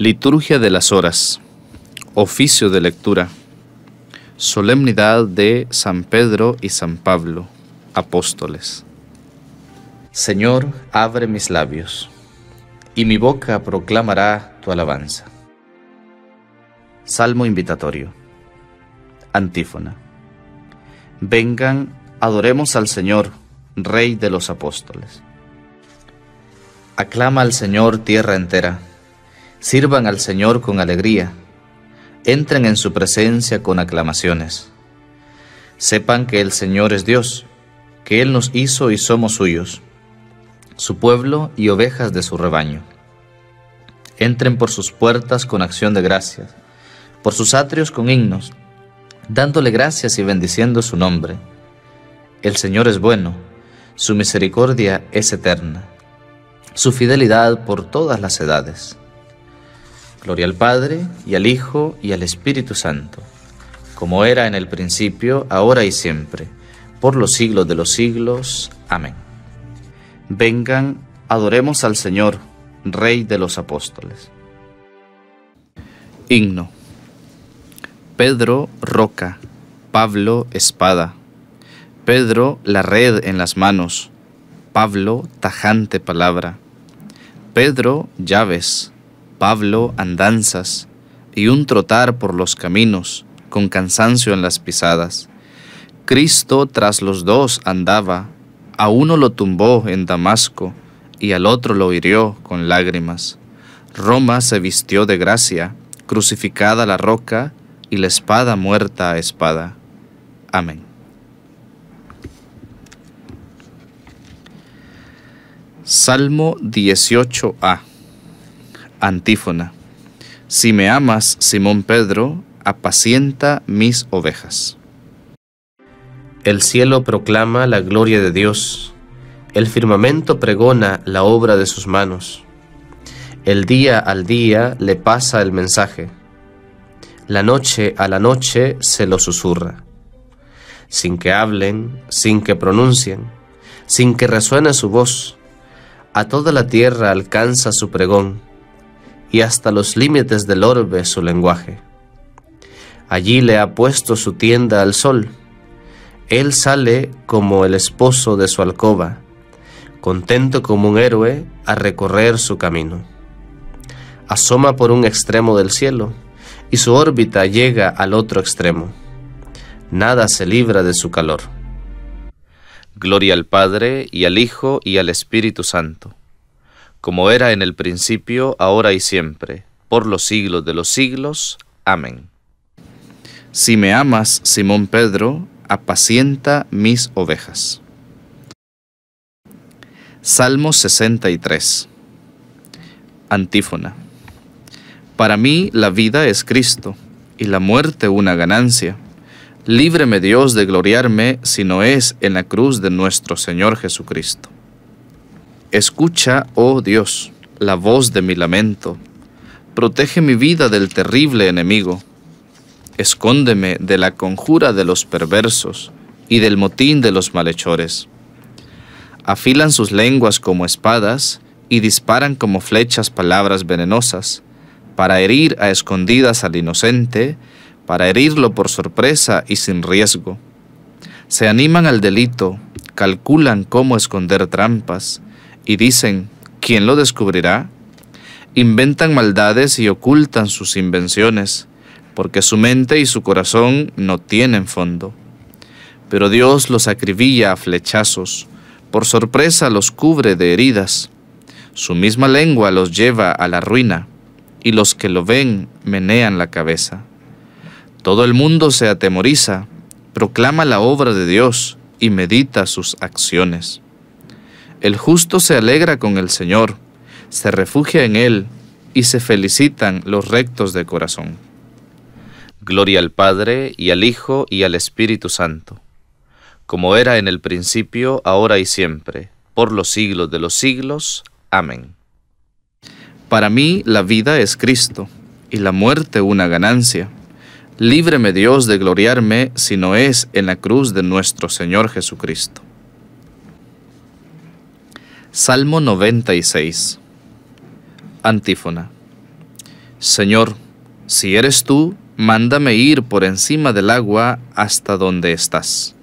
Liturgia de las Horas, oficio de lectura, solemnidad de San Pedro y San Pablo, apóstoles. Señor, abre mis labios, y mi boca proclamará tu alabanza. Salmo invitatorio. Antífona. Vengan, adoremos al Señor, Rey de los apóstoles. Aclama al Señor tierra entera Sirvan al Señor con alegría. Entren en su presencia con aclamaciones. Sepan que el Señor es Dios, que Él nos hizo y somos suyos, su pueblo y ovejas de su rebaño. Entren por sus puertas con acción de gracias, por sus atrios con himnos, dándole gracias y bendiciendo su nombre. El Señor es bueno, su misericordia es eterna, su fidelidad por todas las edades. Gloria al Padre, y al Hijo, y al Espíritu Santo, como era en el principio, ahora y siempre, por los siglos de los siglos. Amén. Vengan, adoremos al Señor, Rey de los Apóstoles. Himno. Pedro Roca, Pablo Espada, Pedro la red en las manos, Pablo tajante palabra, Pedro llaves, Pablo andanzas y un trotar por los caminos, con cansancio en las pisadas. Cristo tras los dos andaba, a uno lo tumbó en Damasco, y al otro lo hirió con lágrimas. Roma se vistió de gracia, crucificada la roca y la espada muerta a espada. Amén. Salmo 18a Antífona. Si me amas, Simón Pedro, apacienta mis ovejas. El cielo proclama la gloria de Dios, el firmamento pregona la obra de sus manos. El día al día le pasa el mensaje, la noche a la noche se lo susurra, sin que hablen, sin que pronuncien, sin que resuene su voz. A toda la tierra alcanza su pregón y hasta los límites del orbe su lenguaje. Allí le ha puesto su tienda al sol. Él sale como el esposo de su alcoba, contento como un héroe a recorrer su camino. Asoma por un extremo del cielo y su órbita llega al otro extremo. Nada se libra de su calor. Gloria al Padre y al Hijo y al Espíritu Santo como era en el principio, ahora y siempre, por los siglos de los siglos. Amén. Si me amas, Simón Pedro, apacienta mis ovejas. Salmo 63. Antífona. Para mí la vida es Cristo, y la muerte una ganancia. Líbreme Dios de gloriarme si no es en la cruz de nuestro Señor Jesucristo. Escucha, oh Dios, la voz de mi lamento. Protege mi vida del terrible enemigo. Escóndeme de la conjura de los perversos y del motín de los malhechores. Afilan sus lenguas como espadas y disparan como flechas palabras venenosas, para herir a escondidas al inocente, para herirlo por sorpresa y sin riesgo. Se animan al delito, calculan cómo esconder trampas, y dicen, ¿quién lo descubrirá? Inventan maldades y ocultan sus invenciones, porque su mente y su corazón no tienen fondo. Pero Dios los acribilla a flechazos, por sorpresa los cubre de heridas. Su misma lengua los lleva a la ruina, y los que lo ven menean la cabeza. Todo el mundo se atemoriza, proclama la obra de Dios y medita sus acciones. El justo se alegra con el Señor, se refugia en Él y se felicitan los rectos de corazón. Gloria al Padre y al Hijo y al Espíritu Santo, como era en el principio, ahora y siempre, por los siglos de los siglos. Amén. Para mí la vida es Cristo y la muerte una ganancia. Líbreme Dios de gloriarme si no es en la cruz de nuestro Señor Jesucristo. Salmo 96. Antífona. Señor, si eres tú, mándame ir por encima del agua hasta donde estás.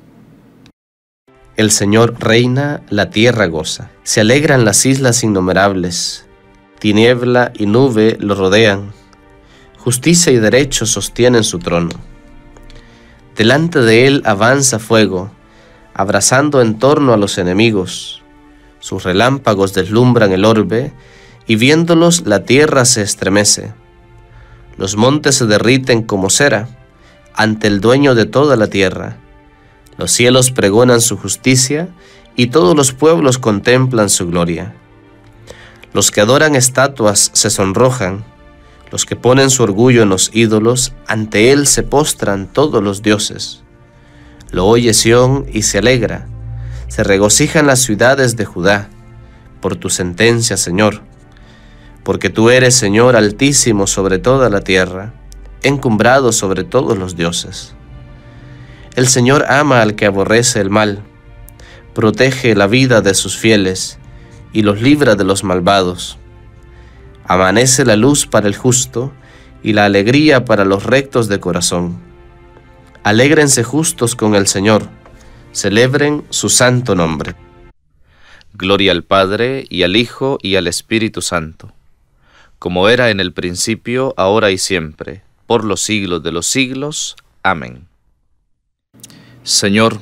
El Señor reina, la tierra goza. Se alegran las islas innumerables. Tiniebla y nube lo rodean. Justicia y derecho sostienen su trono. Delante de él avanza fuego, abrazando en torno a los enemigos sus relámpagos deslumbran el orbe, y viéndolos la tierra se estremece. Los montes se derriten como cera ante el dueño de toda la tierra. Los cielos pregonan su justicia y todos los pueblos contemplan su gloria. Los que adoran estatuas se sonrojan, los que ponen su orgullo en los ídolos, ante él se postran todos los dioses. Lo oye Sión y se alegra se regocijan las ciudades de Judá por tu sentencia, Señor. Porque tú eres, Señor, altísimo sobre toda la tierra, encumbrado sobre todos los dioses. El Señor ama al que aborrece el mal, protege la vida de sus fieles y los libra de los malvados. Amanece la luz para el justo y la alegría para los rectos de corazón. Alégrense justos con el Señor celebren su santo nombre. Gloria al Padre y al Hijo y al Espíritu Santo, como era en el principio, ahora y siempre, por los siglos de los siglos. Amén. Señor,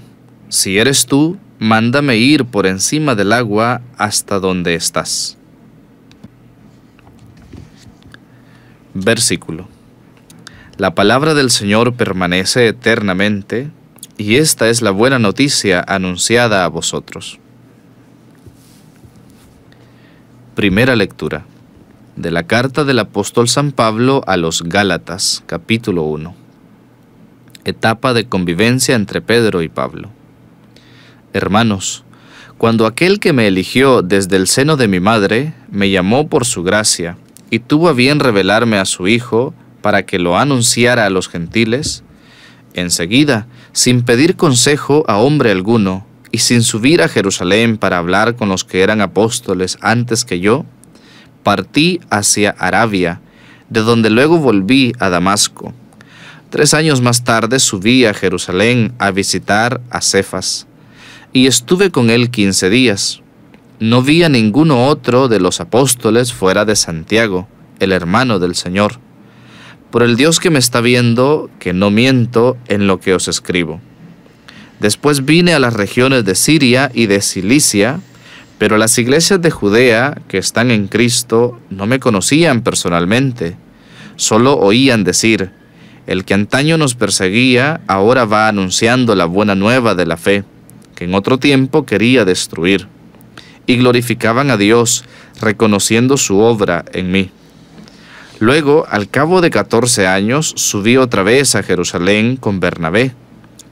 si eres tú, mándame ir por encima del agua hasta donde estás. Versículo. La palabra del Señor permanece eternamente, y esta es la buena noticia anunciada a vosotros. Primera lectura de la carta del apóstol San Pablo a los Gálatas, capítulo 1. Etapa de convivencia entre Pedro y Pablo. Hermanos, cuando aquel que me eligió desde el seno de mi madre me llamó por su gracia y tuvo a bien revelarme a su Hijo para que lo anunciara a los gentiles, enseguida sin pedir consejo a hombre alguno, y sin subir a Jerusalén para hablar con los que eran apóstoles antes que yo, partí hacia Arabia, de donde luego volví a Damasco. Tres años más tarde subí a Jerusalén a visitar a Cefas, y estuve con él quince días. No vi a ninguno otro de los apóstoles fuera de Santiago, el hermano del Señor por el Dios que me está viendo, que no miento en lo que os escribo. Después vine a las regiones de Siria y de Cilicia, pero las iglesias de Judea, que están en Cristo, no me conocían personalmente, solo oían decir, el que antaño nos perseguía, ahora va anunciando la buena nueva de la fe, que en otro tiempo quería destruir. Y glorificaban a Dios, reconociendo su obra en mí. Luego, al cabo de catorce años, subí otra vez a Jerusalén con Bernabé,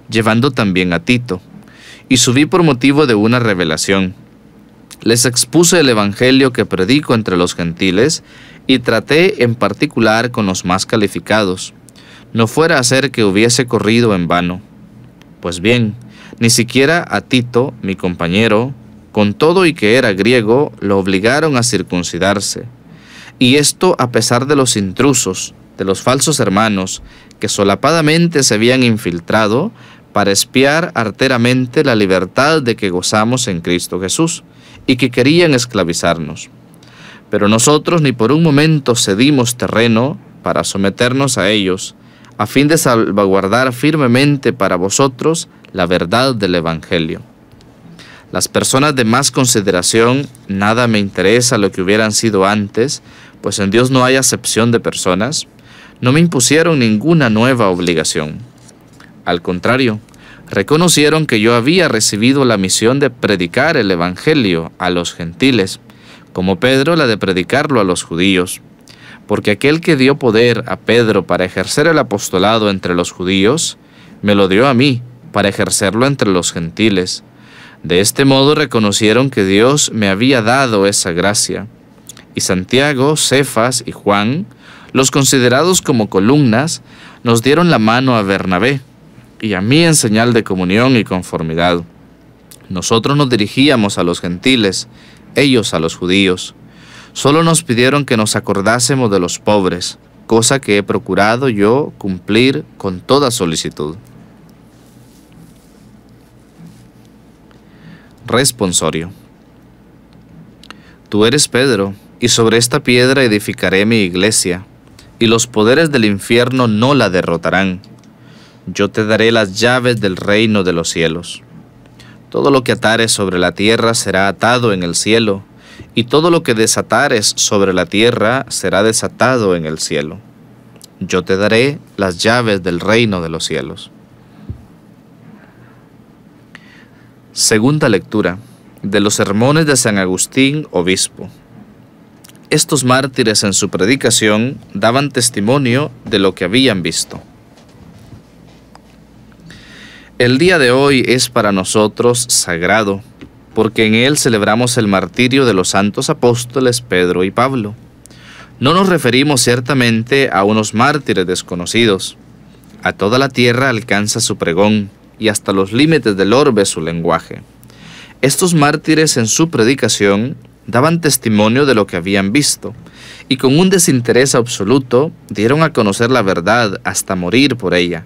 llevando también a Tito, y subí por motivo de una revelación. Les expuse el Evangelio que predico entre los gentiles y traté en particular con los más calificados, no fuera a ser que hubiese corrido en vano. Pues bien, ni siquiera a Tito, mi compañero, con todo y que era griego, lo obligaron a circuncidarse y esto a pesar de los intrusos, de los falsos hermanos, que solapadamente se habían infiltrado para espiar arteramente la libertad de que gozamos en Cristo Jesús, y que querían esclavizarnos. Pero nosotros ni por un momento cedimos terreno para someternos a ellos, a fin de salvaguardar firmemente para vosotros la verdad del Evangelio. Las personas de más consideración, nada me interesa lo que hubieran sido antes, pues en Dios no hay acepción de personas, no me impusieron ninguna nueva obligación. Al contrario, reconocieron que yo había recibido la misión de predicar el Evangelio a los gentiles, como Pedro la de predicarlo a los judíos. Porque aquel que dio poder a Pedro para ejercer el apostolado entre los judíos, me lo dio a mí para ejercerlo entre los gentiles. De este modo reconocieron que Dios me había dado esa gracia. Y Santiago, Cefas y Juan, los considerados como columnas, nos dieron la mano a Bernabé y a mí en señal de comunión y conformidad. Nosotros nos dirigíamos a los gentiles, ellos a los judíos. Solo nos pidieron que nos acordásemos de los pobres, cosa que he procurado yo cumplir con toda solicitud. Responsorio. Tú eres Pedro, y sobre esta piedra edificaré mi iglesia, y los poderes del infierno no la derrotarán. Yo te daré las llaves del reino de los cielos. Todo lo que atares sobre la tierra será atado en el cielo, y todo lo que desatares sobre la tierra será desatado en el cielo. Yo te daré las llaves del reino de los cielos. Segunda lectura de los sermones de San Agustín, obispo. Estos mártires en su predicación daban testimonio de lo que habían visto. El día de hoy es para nosotros sagrado, porque en él celebramos el martirio de los santos apóstoles Pedro y Pablo. No nos referimos ciertamente a unos mártires desconocidos. A toda la tierra alcanza su pregón y hasta los límites del orbe su lenguaje. Estos mártires en su predicación daban testimonio de lo que habían visto, y con un desinterés absoluto dieron a conocer la verdad hasta morir por ella.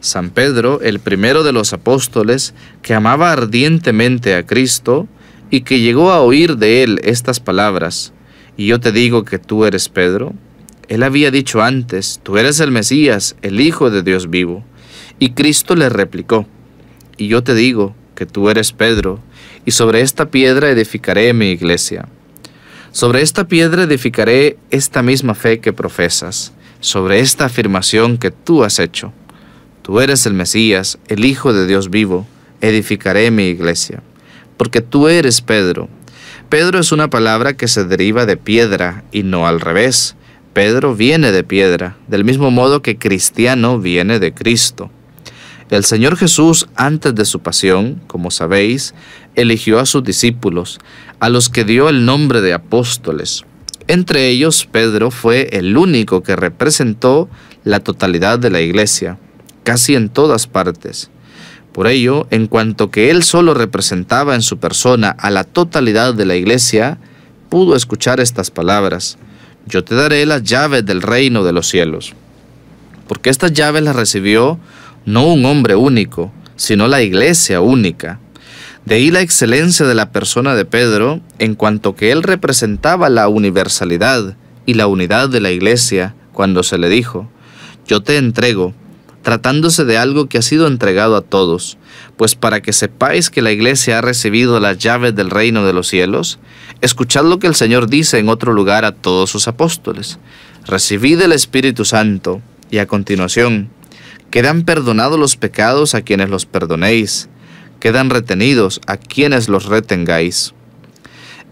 San Pedro, el primero de los apóstoles, que amaba ardientemente a Cristo y que llegó a oír de él estas palabras, y yo te digo que tú eres Pedro, él había dicho antes, tú eres el Mesías, el Hijo de Dios vivo. Y Cristo le replicó, y yo te digo que tú eres Pedro, y sobre esta piedra edificaré mi iglesia. Sobre esta piedra edificaré esta misma fe que profesas, sobre esta afirmación que tú has hecho. Tú eres el Mesías, el Hijo de Dios vivo, edificaré mi iglesia. Porque tú eres Pedro. Pedro es una palabra que se deriva de piedra y no al revés. Pedro viene de piedra, del mismo modo que cristiano viene de Cristo. El Señor Jesús, antes de su pasión, como sabéis, eligió a sus discípulos, a los que dio el nombre de apóstoles. Entre ellos, Pedro fue el único que representó la totalidad de la iglesia, casi en todas partes. Por ello, en cuanto que él solo representaba en su persona a la totalidad de la iglesia, pudo escuchar estas palabras, Yo te daré las llaves del reino de los cielos. Porque estas llaves las recibió no un hombre único, sino la iglesia única. De ahí la excelencia de la persona de Pedro en cuanto que él representaba la universalidad y la unidad de la iglesia cuando se le dijo, yo te entrego, tratándose de algo que ha sido entregado a todos, pues para que sepáis que la iglesia ha recibido las llaves del reino de los cielos, escuchad lo que el Señor dice en otro lugar a todos sus apóstoles, recibid el Espíritu Santo, y a continuación, Quedan perdonados los pecados a quienes los perdonéis, quedan retenidos a quienes los retengáis.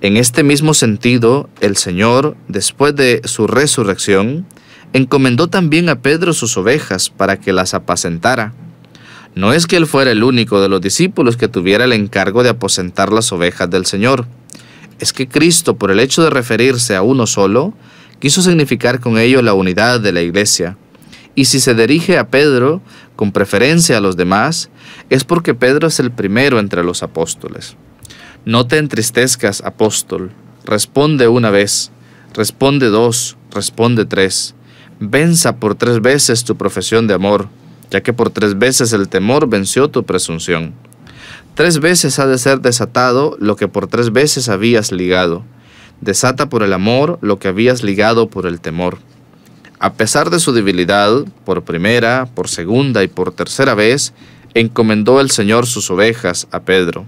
En este mismo sentido, el Señor, después de su resurrección, encomendó también a Pedro sus ovejas para que las apacentara. No es que él fuera el único de los discípulos que tuviera el encargo de aposentar las ovejas del Señor. Es que Cristo, por el hecho de referirse a uno solo, quiso significar con ello la unidad de la iglesia. Y si se dirige a Pedro, con preferencia a los demás, es porque Pedro es el primero entre los apóstoles. No te entristezcas, apóstol. Responde una vez, responde dos, responde tres. Venza por tres veces tu profesión de amor, ya que por tres veces el temor venció tu presunción. Tres veces ha de ser desatado lo que por tres veces habías ligado. Desata por el amor lo que habías ligado por el temor. A pesar de su debilidad, por primera, por segunda y por tercera vez, encomendó el Señor sus ovejas a Pedro.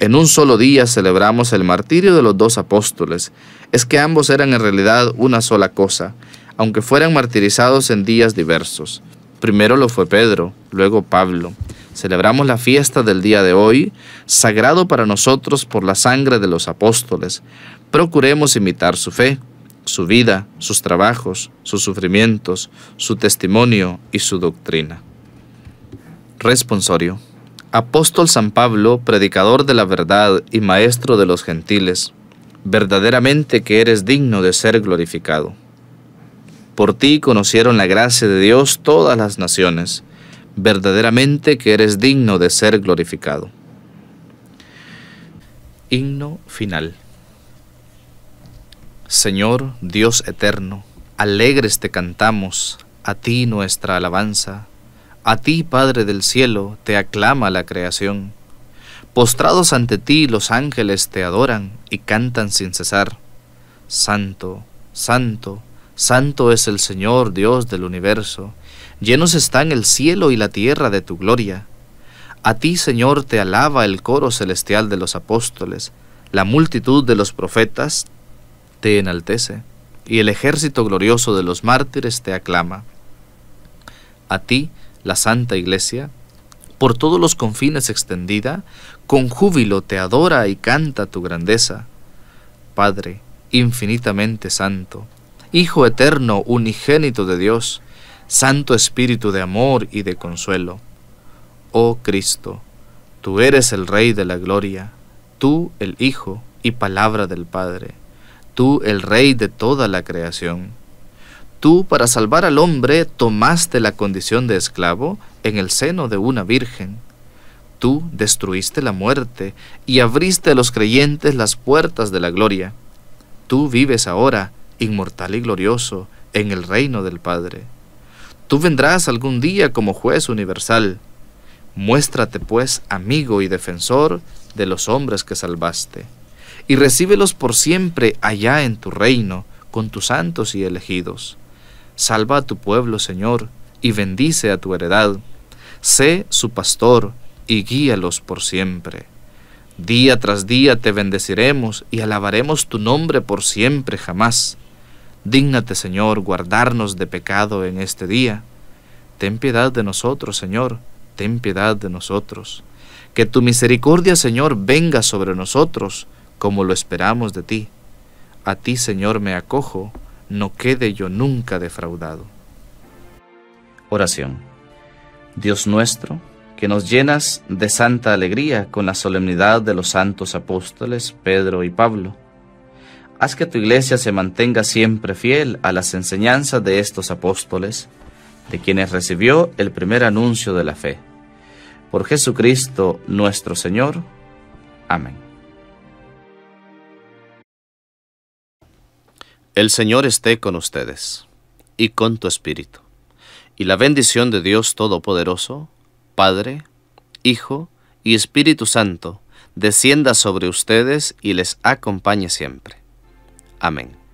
En un solo día celebramos el martirio de los dos apóstoles. Es que ambos eran en realidad una sola cosa, aunque fueran martirizados en días diversos. Primero lo fue Pedro, luego Pablo. Celebramos la fiesta del día de hoy, sagrado para nosotros por la sangre de los apóstoles. Procuremos imitar su fe su vida, sus trabajos, sus sufrimientos, su testimonio y su doctrina. Responsorio. Apóstol San Pablo, predicador de la verdad y maestro de los gentiles, verdaderamente que eres digno de ser glorificado. Por ti conocieron la gracia de Dios todas las naciones, verdaderamente que eres digno de ser glorificado. Himno final. Señor Dios eterno, alegres te cantamos, a ti nuestra alabanza, a ti Padre del cielo te aclama la creación. Postrados ante ti los ángeles te adoran y cantan sin cesar. Santo, santo, santo es el Señor Dios del universo, llenos están el cielo y la tierra de tu gloria. A ti, Señor, te alaba el coro celestial de los apóstoles, la multitud de los profetas te enaltece, y el ejército glorioso de los mártires te aclama. A ti, la Santa Iglesia, por todos los confines extendida, con júbilo te adora y canta tu grandeza. Padre, infinitamente santo, Hijo eterno, unigénito de Dios, Santo Espíritu de amor y de consuelo. Oh Cristo, tú eres el Rey de la Gloria, tú el Hijo y palabra del Padre tú el Rey de toda la creación. Tú, para salvar al hombre, tomaste la condición de esclavo en el seno de una virgen. Tú destruiste la muerte y abriste a los creyentes las puertas de la gloria. Tú vives ahora, inmortal y glorioso, en el reino del Padre. Tú vendrás algún día como juez universal. Muéstrate, pues, amigo y defensor de los hombres que salvaste y recíbelos por siempre allá en tu reino, con tus santos y elegidos. Salva a tu pueblo, Señor, y bendice a tu heredad. Sé su pastor y guíalos por siempre. Día tras día te bendeciremos y alabaremos tu nombre por siempre jamás. Dígnate, Señor, guardarnos de pecado en este día. Ten piedad de nosotros, Señor, ten piedad de nosotros. Que tu misericordia, Señor, venga sobre nosotros como lo esperamos de ti. A ti, Señor, me acojo, no quede yo nunca defraudado. Oración. Dios nuestro, que nos llenas de santa alegría con la solemnidad de los santos apóstoles Pedro y Pablo. Haz que tu iglesia se mantenga siempre fiel a las enseñanzas de estos apóstoles, de quienes recibió el primer anuncio de la fe. Por Jesucristo nuestro Señor. Amén. El Señor esté con ustedes y con tu espíritu. Y la bendición de Dios Todopoderoso, Padre, Hijo y Espíritu Santo, descienda sobre ustedes y les acompañe siempre. Amén.